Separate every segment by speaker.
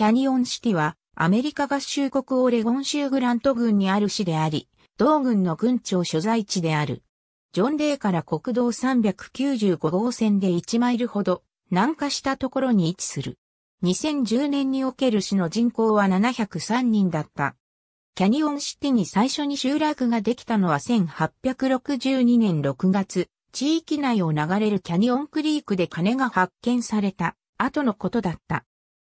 Speaker 1: キャニオンシティは、アメリカ合衆国オレゴン州グラント郡にある市であり、同郡の郡庁所在地である。ジョン・レイから国道395号線で1マイルほど南下したところに位置する。2010年における市の人口は703人だった。キャニオンシティに最初に集落ができたのは1862年6月、地域内を流れるキャニオンクリークで金が発見された後のことだった。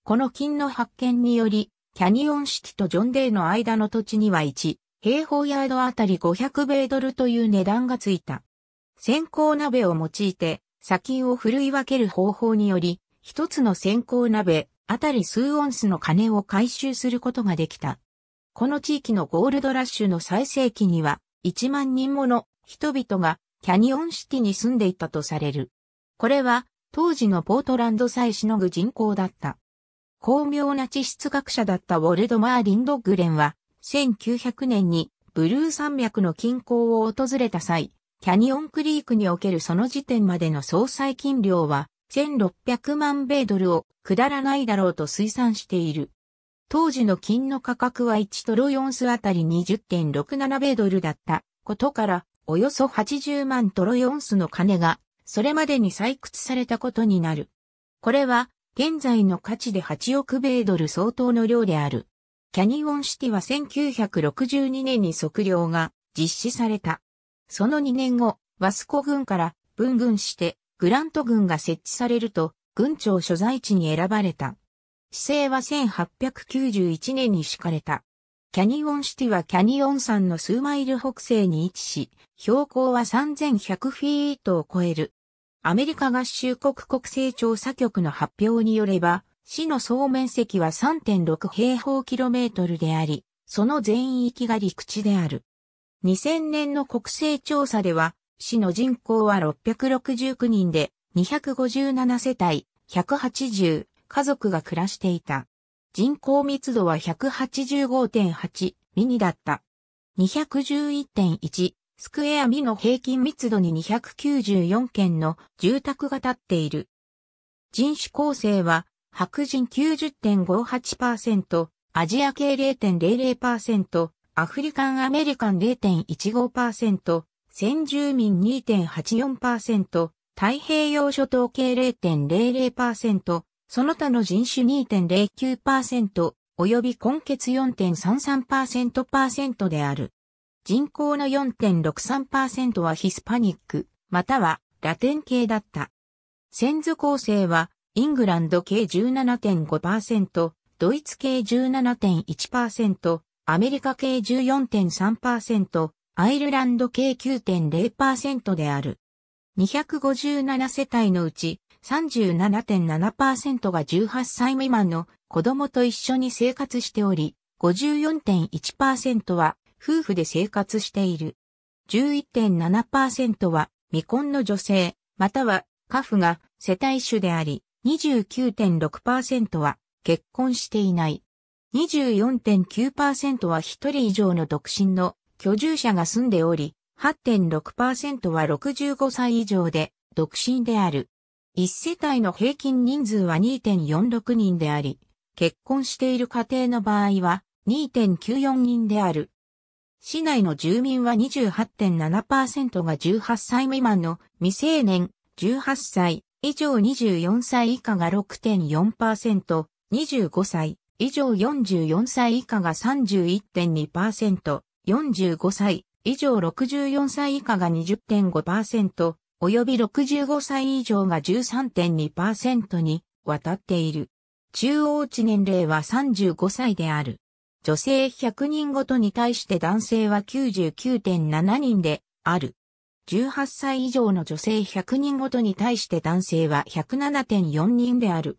Speaker 1: この金の発見により、キャニオンシティとジョンデイの間の土地には1、平方ヤードあたり500米ドルという値段がついた。先行鍋を用いて、砂金を振るい分ける方法により、一つの先行鍋、あたり数オンスの金を回収することができた。この地域のゴールドラッシュの最盛期には、1万人もの人々がキャニオンシティに住んでいたとされる。これは、当時のポートランドさえしのぐ人口だった。巧妙な地質学者だったウォルドマー・リンドッグレンは、1900年にブルー山脈の近郊を訪れた際、キャニオンクリークにおけるその時点までの総裁金量は1600万米ドルを下らないだろうと推算している。当時の金の価格は1トロ4スあたり20.67米ドルだったことから、およそ80万トロ4スの金が、それまでに採掘されたことになる。これは、現在の価値で8億米ドル相当の量である。キャニオンシティは1962年に測量が実施された。その2年後、ワスコ軍から分軍して、グラント軍が設置されると、軍庁所在地に選ばれた。市政は1891年に敷かれた。キャニオンシティはキャニオン山の数マイル北西に位置し、標高は3100フィートを超えるアメリカ合衆国国勢調査局の発表によれば、市の総面積は3.6平方キロメートルであり、その全域が陸地である。2000年の国勢調査では、市の人口は669人で、257世帯、180家族が暮らしていた。人口密度は185.8ミニだった。211.1スクエアミの平均密度に294件の住宅が建っている。人種構成は白人90.58%、アジア系0.00%、アフリカンアメリカン0.15%、先住民2.84%、太平洋諸島系0.00%、その他の人種2.09%、及び根血4.33%である。人口の4.63%はヒスパニック、またはラテン系だった。先祖構成は、イングランド系17.5%、ドイツ系17.1%、アメリカ系14.3%、アイルランド系9.0%である。257世帯のうち37.7%が18歳未満の子供と一緒に生活しており、54.1%は夫婦で生活している。11.7%は未婚の女性、または家父が世帯主であり、29.6%は結婚していない。24.9%は一人以上の独身の居住者が住んでおり、8.6%は65歳以上で独身である。一世帯の平均人数は2.46人であり、結婚している家庭の場合は2.94人である。市内の住民は28.7%が18歳未満の未成年、18歳以上24歳以下が6.4%、25歳以上44歳以下が31.2%、45歳以上64歳以下が20.5%、及び65歳以上が13.2%に渡っている。中央値年齢は35歳である。女性100人ごとに対して男性は99.7人である。18歳以上の女性100人ごとに対して男性は107.4人である。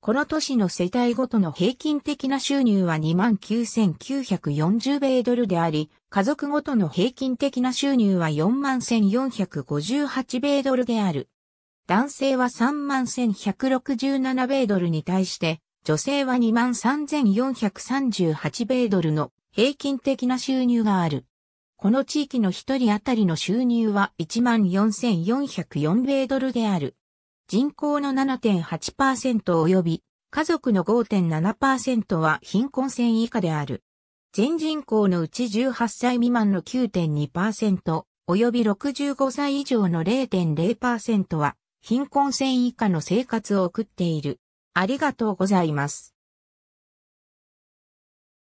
Speaker 1: この都市の世帯ごとの平均的な収入は29,940米ドルであり、家族ごとの平均的な収入は41,458米ドルである。男性は31,167米ドルに対して、女性は23,438米ドルの平均的な収入がある。この地域の一人当たりの収入は14,404米ドルである。人口の7.8%及び家族の5.7%は貧困線以下である。全人口のうち18歳未満の9.2%及び65歳以上の0.0%は貧困線以下の生活を送っている。ありがとうございます。